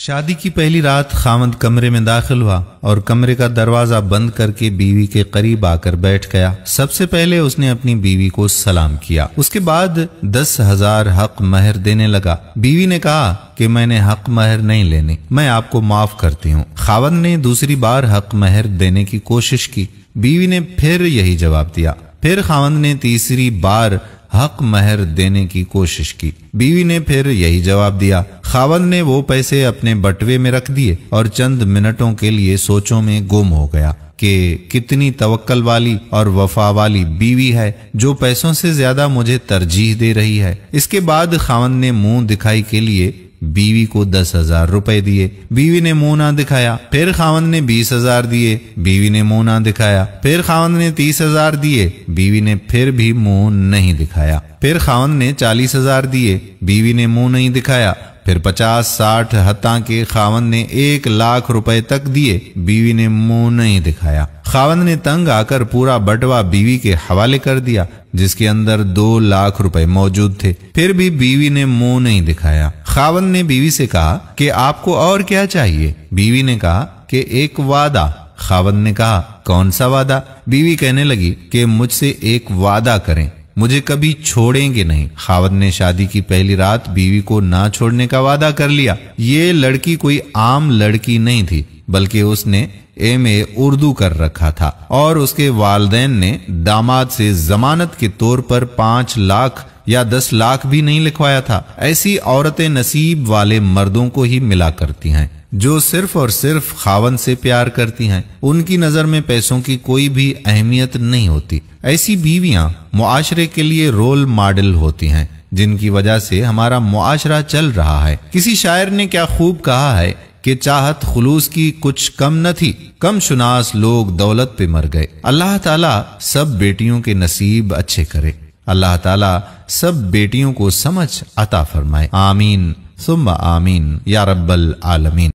शादी की पहली रात खामद कमरे में दाखिल हुआ और कमरे का दरवाजा बंद करके बीवी के करीब आकर बैठ गया सबसे पहले उसने अपनी बीवी को सलाम किया उसके बाद दस हजार हक महर देने लगा बीवी ने कहा कि मैंने हक महर नहीं लेने मैं आपको माफ करती हूँ खावंद ने दूसरी बार हक महर देने की कोशिश की बीवी ने फिर यही जवाब दिया फिर खावंद ने तीसरी बार हक महर देने की कोशिश की बीवी ने फिर यही जवाब दिया खावन ने वो पैसे अपने बटवे में रख दिए और चंद मिनटों के लिए सोचों में गुम हो गया कि कितनी तवक्कल वाली और वफा वाली बीवी है जो पैसों से ज्यादा मुझे तरजीह दे रही है इसके बाद खावन ने मुंह दिखाई के लिए बीवी को दस हजार रुपए दिए बीवी ने मुंह ना दिखाया फिर खावन ने बीस हजार दिए बीवी ने मुंह ना दिखाया फिर खावंद ने तीस हजार दिए बीवी ने फिर भी मुंह नहीं दिखाया फिर खावन ने चालीस हजार दिए बीवी ने मुंह नहीं दिखाया फिर पचास साठ हत्ता के खावन ने एक लाख रुपए तक दिए बीवी ने मुंह नहीं दिखाया खावंद ने तंग आकर पूरा बटवा बीवी के हवाले कर दिया जिसके अंदर दो लाख रुपए मौजूद थे फिर भी बीवी ने मुंह नहीं दिखाया खावन ने बीवी से कहा कि आपको और क्या चाहिए बीवी ने कहा कि एक वादा खावन ने कहा कौन सा वादा बीवी कहने लगी कि मुझसे एक वादा करें मुझे कभी छोड़ेंगे नहीं खावन ने शादी की पहली रात बीवी को ना छोड़ने का वादा कर लिया ये लड़की कोई आम लड़की नहीं थी बल्कि उसने एम ए उर्दू कर रखा था और उसके वालदेन ने दामाद से जमानत के तौर पर पांच लाख या दस लाख भी नहीं लिखवाया था ऐसी औरतें नसीब वाले मर्दों को ही मिला करती हैं जो सिर्फ और सिर्फ खावन से प्यार करती हैं उनकी नज़र में पैसों की कोई भी अहमियत नहीं होती ऐसी बीवियां मुआशरे के लिए रोल मॉडल होती हैं जिनकी वजह से हमारा मुआशरा चल रहा है किसी शायर ने क्या खूब कहा है कि चाहत खुलूस की कुछ कम न थी कम शुनास लोग दौलत पे मर गए अल्लाह ताला सब बेटियों के नसीब अच्छे करे अल्लाह ताला सब बेटियों को समझ अता फरमाए आमीन सुम आमीन या रब्बल आलमीन